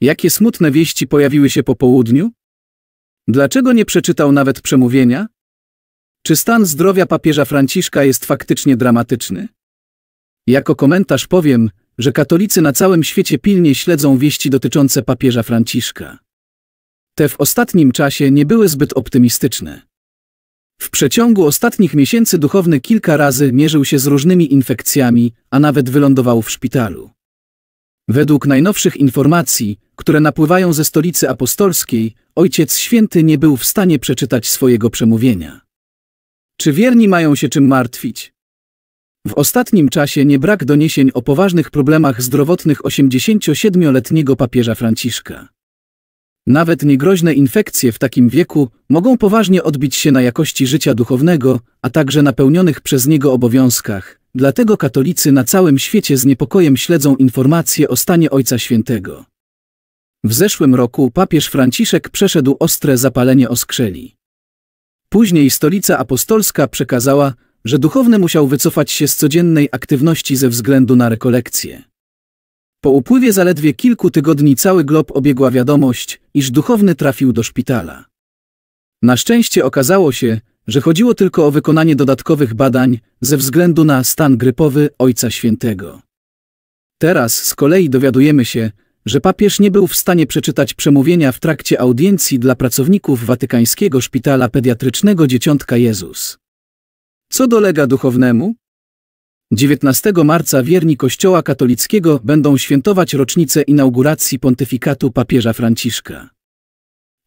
Jakie smutne wieści pojawiły się po południu? Dlaczego nie przeczytał nawet przemówienia? Czy stan zdrowia papieża Franciszka jest faktycznie dramatyczny? Jako komentarz powiem, że katolicy na całym świecie pilnie śledzą wieści dotyczące papieża Franciszka. Te w ostatnim czasie nie były zbyt optymistyczne. W przeciągu ostatnich miesięcy duchowny kilka razy mierzył się z różnymi infekcjami, a nawet wylądował w szpitalu. Według najnowszych informacji, które napływają ze stolicy apostolskiej, Ojciec Święty nie był w stanie przeczytać swojego przemówienia. Czy wierni mają się czym martwić? W ostatnim czasie nie brak doniesień o poważnych problemach zdrowotnych 87-letniego papieża Franciszka. Nawet niegroźne infekcje w takim wieku mogą poważnie odbić się na jakości życia duchownego, a także napełnionych przez niego obowiązkach, Dlatego katolicy na całym świecie z niepokojem śledzą informacje o stanie Ojca Świętego. W zeszłym roku papież Franciszek przeszedł ostre zapalenie oskrzeli. Później stolica apostolska przekazała, że duchowny musiał wycofać się z codziennej aktywności ze względu na rekolekcje. Po upływie zaledwie kilku tygodni cały glob obiegła wiadomość, iż duchowny trafił do szpitala. Na szczęście okazało się, że chodziło tylko o wykonanie dodatkowych badań ze względu na stan grypowy Ojca Świętego. Teraz z kolei dowiadujemy się, że papież nie był w stanie przeczytać przemówienia w trakcie audiencji dla pracowników Watykańskiego Szpitala Pediatrycznego Dzieciątka Jezus. Co dolega duchownemu? 19 marca wierni Kościoła katolickiego będą świętować rocznicę inauguracji pontyfikatu papieża Franciszka.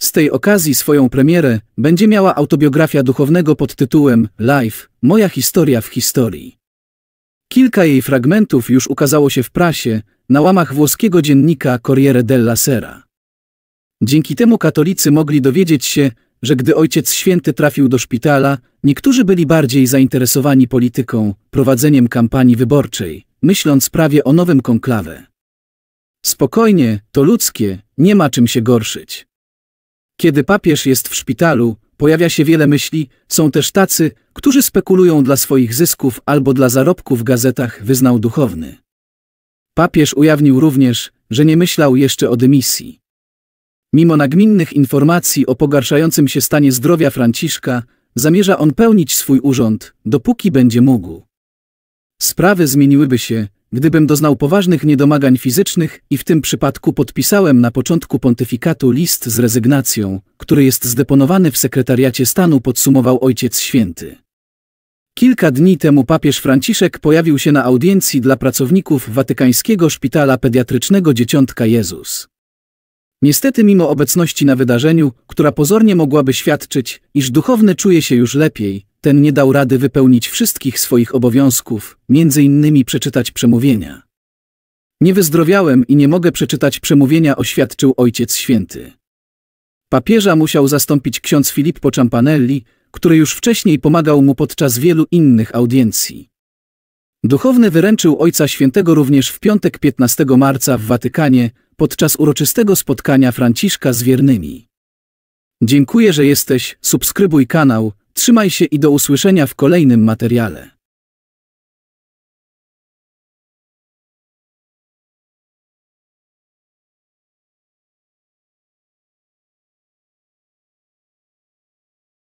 Z tej okazji swoją premierę będzie miała autobiografia duchownego pod tytułem Life – Moja historia w historii. Kilka jej fragmentów już ukazało się w prasie na łamach włoskiego dziennika Corriere della Sera. Dzięki temu katolicy mogli dowiedzieć się, że gdy Ojciec Święty trafił do szpitala, niektórzy byli bardziej zainteresowani polityką, prowadzeniem kampanii wyborczej, myśląc prawie o nowym konklawe. Spokojnie, to ludzkie, nie ma czym się gorszyć. Kiedy papież jest w szpitalu, pojawia się wiele myśli, są też tacy, którzy spekulują dla swoich zysków albo dla zarobków w gazetach, wyznał duchowny. Papież ujawnił również, że nie myślał jeszcze o dymisji. Mimo nagminnych informacji o pogarszającym się stanie zdrowia Franciszka, zamierza on pełnić swój urząd, dopóki będzie mógł. Sprawy zmieniłyby się, gdybym doznał poważnych niedomagań fizycznych i w tym przypadku podpisałem na początku pontyfikatu list z rezygnacją, który jest zdeponowany w sekretariacie stanu, podsumował Ojciec Święty. Kilka dni temu papież Franciszek pojawił się na audiencji dla pracowników Watykańskiego Szpitala Pediatrycznego Dzieciątka Jezus. Niestety mimo obecności na wydarzeniu, która pozornie mogłaby świadczyć, iż duchowny czuje się już lepiej, ten nie dał rady wypełnić wszystkich swoich obowiązków, między innymi przeczytać przemówienia. Nie wyzdrowiałem i nie mogę przeczytać przemówienia, oświadczył Ojciec Święty. Papieża musiał zastąpić ksiądz Filippo Campanelli, który już wcześniej pomagał mu podczas wielu innych audiencji. Duchowny wyręczył Ojca Świętego również w piątek 15 marca w Watykanie podczas uroczystego spotkania Franciszka z wiernymi. Dziękuję, że jesteś, subskrybuj kanał, Trzymaj się i do usłyszenia w kolejnym materiale.